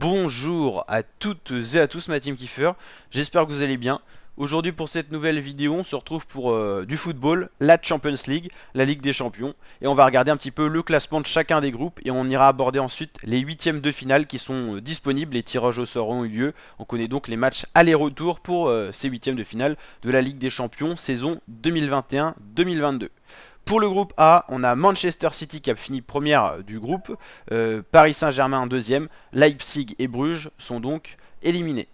Bonjour à toutes et à tous, ma team kiffer, j'espère que vous allez bien. Aujourd'hui pour cette nouvelle vidéo, on se retrouve pour euh, du football, la Champions League, la Ligue des Champions. Et on va regarder un petit peu le classement de chacun des groupes et on ira aborder ensuite les huitièmes de finale qui sont euh, disponibles. Les tirages au sort ont eu lieu. On connaît donc les matchs aller-retour pour euh, ces huitièmes de finale de la Ligue des Champions saison 2021-2022. Pour le groupe A, on a Manchester City qui a fini première euh, du groupe, euh, Paris Saint-Germain deuxième, Leipzig et Bruges sont donc éliminés.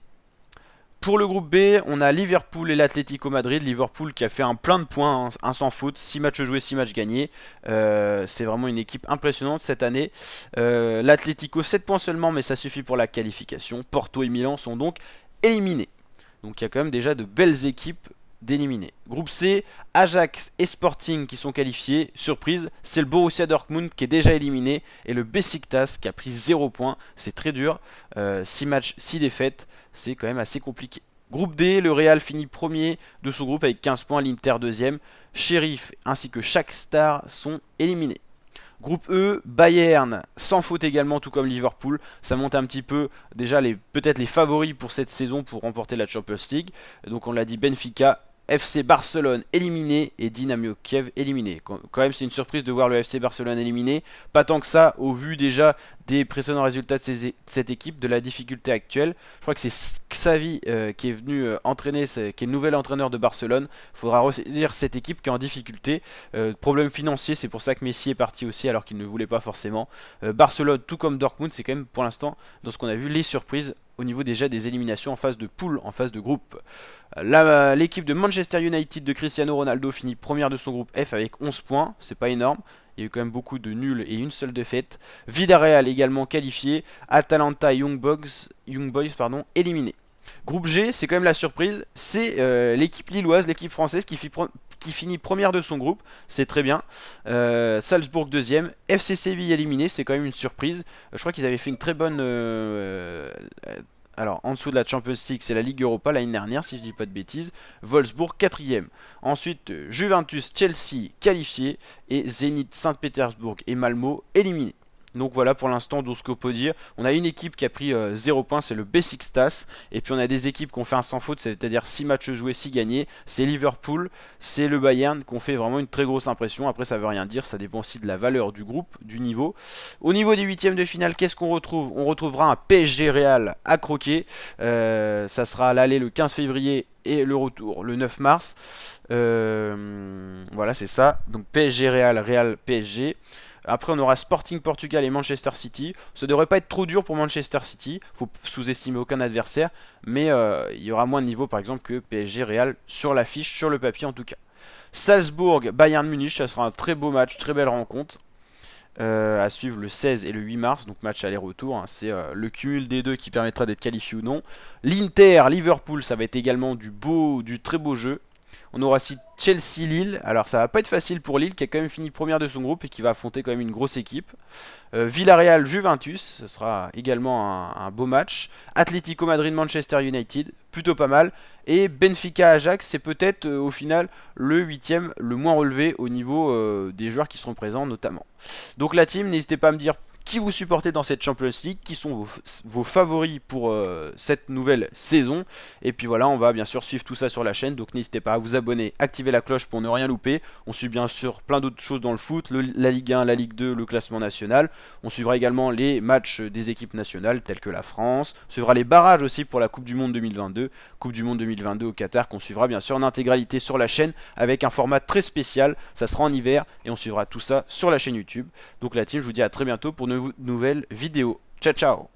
Pour le groupe B, on a Liverpool et l'Atlético Madrid. Liverpool qui a fait un plein de points, hein, un, sans faute, 6 matchs joués, 6 matchs gagnés. Euh, c'est vraiment une équipe impressionnante cette année. L'Atlético, 7 points seulement, mais ça suffit pour la qualification. Porto et Milan sont donc éliminés. Donc il y a quand même déjà de belles équipes d'éliminer. Groupe C, Ajax et Sporting qui sont qualifiés. Surprise, c'est le Borussia Dortmund qui est déjà éliminé et le Besiktas qui a pris 0 points. C'est très dur. 6 euh, matchs, 6 défaites, c'est quand même assez compliqué. Groupe D, le Real finit premier de son groupe avec 15 points, l'Inter deuxième. Sheriff ainsi que chaque star sont éliminés. Groupe E, Bayern, sans faute également, tout comme Liverpool. Ça monte un petit peu, déjà, les, peut-être les favoris pour cette saison pour remporter la Champions League. Donc, on l'a dit, Benfica FC Barcelone éliminé et Dynamo Kiev éliminé. Quand même, c'est une surprise de voir le FC Barcelone éliminé. Pas tant que ça, au vu déjà des précédents résultats de, cette équipe, de la difficulté actuelle. Je crois que c'est Xavi euh, qui est venu euh, entraîner, qui est le nouvel entraîneur de Barcelone. Il faudra ressaisir cette équipe qui est en difficulté. Euh, problème financier, c'est pour ça que Messi est parti aussi, alors qu'il ne voulait pas forcément. Barcelone, tout comme Dortmund, c'est quand même pour l'instant, dans ce qu'on a vu, les surprises au niveau déjà des éliminations en phase de poule, en phase de groupe. Euh, l'équipe de Manchester United de Cristiano Ronaldo finit première de son groupe F avec 11 points, c'est pas énorme. Il y a eu quand même beaucoup de nuls et une seule défaite. Villarreal également qualifié, Atalanta Young Boys, Young Boys pardon, éliminé Groupe G, c'est quand même la surprise, c'est euh, l'équipe lilloise, l'équipe française qui fit qui finit première de son groupe, c'est très bien. Euh, Salzbourg deuxième, FC Séville éliminé, c'est quand même une surprise. Euh, je crois qu'ils avaient fait une très bonne... Euh, alors, en dessous de la Champions League, c'est la Ligue Europa l'année dernière, si je dis pas de bêtises. Wolfsburg, quatrième. Ensuite, Juventus, Chelsea, qualifié. Et Zenit, Saint-Pétersbourg et Malmo, éliminés. Donc voilà pour l'instant de ce qu'on peut dire. On a une équipe qui a pris 0 euh, points, c'est le b Stas. Et puis on a des équipes qui ont fait un sans faute, c'est-à-dire 6 matchs joués, 6 gagnés. C'est Liverpool, c'est le Bayern qui ont fait vraiment une très grosse impression. Après ça veut rien dire, ça dépend aussi de la valeur du groupe, du niveau. Au niveau des huitièmes de finale, qu'est-ce qu'on retrouve On retrouvera un PSG Real à croquer. Euh, ça sera l'aller le 15 février et le retour le 9 mars. Euh, voilà, c'est ça. Donc PSG Real, Real PSG. Après, on aura Sporting Portugal et Manchester City. Ça devrait pas être trop dur pour Manchester City. Faut sous-estimer aucun adversaire. Mais euh, il y aura moins de niveau, par exemple, que PSG Real sur l'affiche, sur le papier en tout cas. Salzbourg, Bayern Munich, ça sera un très beau match, très belle rencontre. Euh, à suivre le 16 et le 8 mars, donc match aller-retour. Hein. c'est euh, le cumul des deux qui permettra d'être qualifié ou non. L'Inter, Liverpool, ça va être également du beau, du très beau jeu. On aura aussi Chelsea-Lille. Alors ça va pas être facile pour Lille qui a quand même fini première de son groupe et qui va affronter quand même une grosse équipe. Euh, Villarreal-Juventus, ce sera également un, beau match. Atlético Madrid-Manchester United, plutôt pas mal. Et Benfica-Ajax, c'est peut-être euh, au final le huitième le moins relevé au niveau euh, des joueurs qui seront présents notamment. Donc la team, n'hésitez pas à me dire qui vous supportez dans cette Champions League, qui sont vos, favoris pour euh, cette nouvelle saison. Et puis voilà, on va bien sûr suivre tout ça sur la chaîne, donc n'hésitez pas à vous abonner, activer la cloche pour ne rien louper. On suit bien sûr plein d'autres choses dans le foot, la Ligue 1, la Ligue 2, le classement national. On suivra également les matchs des équipes nationales telles que la France. On suivra les barrages aussi pour la Coupe du Monde 2022, Coupe du Monde 2022 au Qatar qu'on suivra bien sûr en intégralité sur la chaîne avec un format très spécial. Ça sera en hiver et on suivra tout ça sur la chaîne YouTube. Donc la je vous dis à très bientôt pour nouvelle vidéo. Ciao ciao